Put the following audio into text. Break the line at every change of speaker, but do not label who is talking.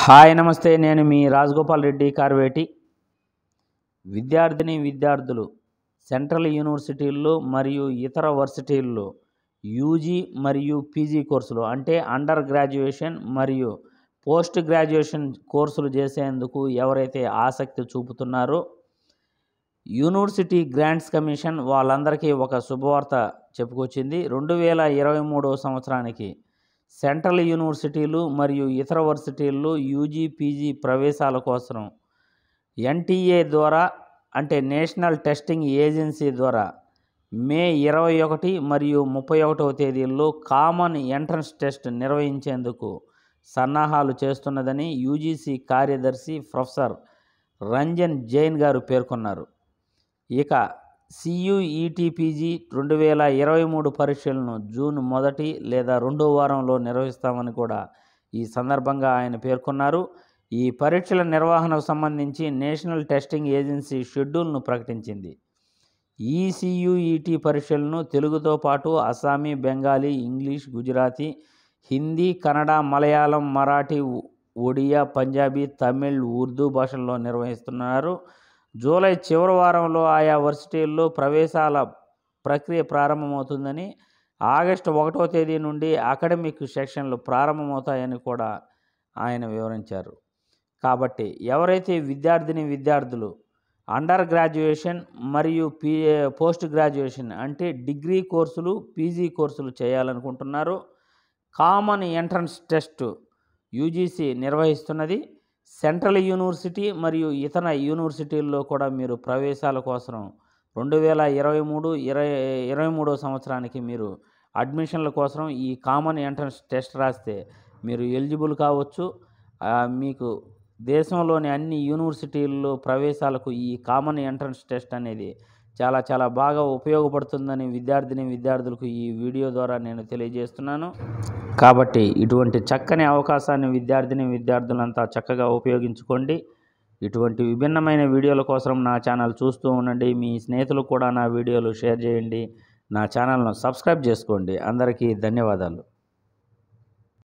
hi నమస్తే నేను మీ రాజగోపాల్ రెడ్డి కార్వేటి విద్యార్థిని విద్యార్థులు సెంట్రల్ యూనివర్సిటీల్లో మరియు ఇతర వర్సిటీల్లో యూజీ మరియు పీజీ కోర్సులు అంటే అండర్ గ్రాడ్యుయేషన్ మరియు పోస్ట్ గ్రాడ్యుయేషన్ కోర్సులు చేసేందుకు ఎవరైతే ఆసక్తి చూపుతున్నారో యూనివర్సిటీ గ్రాంట్స్ కమిషన్ వాళ్ళందరికీ ఒక శుభవార్త చెప్పుకొచ్చింది రెండు వేల ఇరవై మూడో సంవత్సరానికి సెంట్రల్ యూనివర్సిటీలు మరియు ఇతర వర్సిటీల్లో యూజీ పీజీ ప్రవేశాల కోసం ఎన్టీఏ ద్వారా అంటే నేషనల్ టెస్టింగ్ ఏజెన్సీ ద్వారా మే ఇరవై ఒకటి మరియు ముప్పై ఒకటవ తేదీల్లో కామన్ ఎంట్రన్స్ టెస్ట్ నిర్వహించేందుకు సన్నాహాలు చేస్తున్నదని యూజీసీ కార్యదర్శి ప్రొఫెసర్ రంజన్ జైన్ గారు పేర్కొన్నారు ఇక సియుఈటిపిజి రెండు వేల ఇరవై మూడు పరీక్షలను జూన్ మొదటి లేదా రెండో వారంలో నిర్వహిస్తామని కూడా ఈ సందర్భంగా ఆయన పేర్కొన్నారు ఈ పరీక్షల నిర్వహణకు సంబంధించి నేషనల్ టెస్టింగ్ ఏజెన్సీ షెడ్యూల్ను ప్రకటించింది ఈసీయుఈటీ పరీక్షలను తెలుగుతో పాటు అస్సామీ బెంగాలీ ఇంగ్లీష్ గుజరాతీ హిందీ కన్నడ మలయాళం మరాఠీ ఒడియా పంజాబీ తమిళ్ ఉర్దూ భాషల్లో నిర్వహిస్తున్నారు జూలై చివరి వారంలో ఆయా వర్సిటీల్లో ప్రవేశాల ప్రక్రియ ప్రారంభమవుతుందని ఆగస్టు ఒకటో తేదీ నుండి అకాడమిక్ సెక్షన్లు ప్రారంభమవుతాయని కూడా ఆయన వివరించారు కాబట్టి ఎవరైతే విద్యార్థిని విద్యార్థులు అండర్ గ్రాడ్యుయేషన్ మరియు పీ పోస్ట్ గ్రాడ్యుయేషన్ అంటే డిగ్రీ కోర్సులు పీజీ కోర్సులు చేయాలనుకుంటున్నారు కామన్ ఎంట్రన్స్ టెస్ట్ యూజీసీ నిర్వహిస్తున్నది సెంట్రల్ యూనివర్సిటీ మరియు ఇతర యూనివర్సిటీల్లో కూడా మీరు ప్రవేశాల కోసం రెండు వేల ఇరవై మూడు ఇరవై ఇరవై మూడో సంవత్సరానికి మీరు అడ్మిషన్ల కోసం ఈ కామన్ ఎంట్రన్స్ టెస్ట్ రాస్తే మీరు ఎలిజిబుల్ కావచ్చు మీకు దేశంలోని అన్ని యూనివర్సిటీల్లో ప్రవేశాలకు ఈ కామన్ ఎంట్రన్స్ టెస్ట్ అనేది చాలా చాలా బాగా ఉపయోగపడుతుందని విద్యార్థిని విద్యార్థులకు ఈ వీడియో ద్వారా నేను తెలియజేస్తున్నాను కాబట్టి ఇటువంటి చక్కని అవకాశాన్ని విద్యార్థిని విద్యార్థులంతా చక్కగా ఉపయోగించుకోండి ఇటువంటి విభిన్నమైన వీడియోల కోసం నా ఛానల్ చూస్తూ ఉండండి మీ స్నేహితులు కూడా నా వీడియోలు షేర్ చేయండి నా ఛానల్ను సబ్స్క్రైబ్ చేసుకోండి అందరికీ ధన్యవాదాలు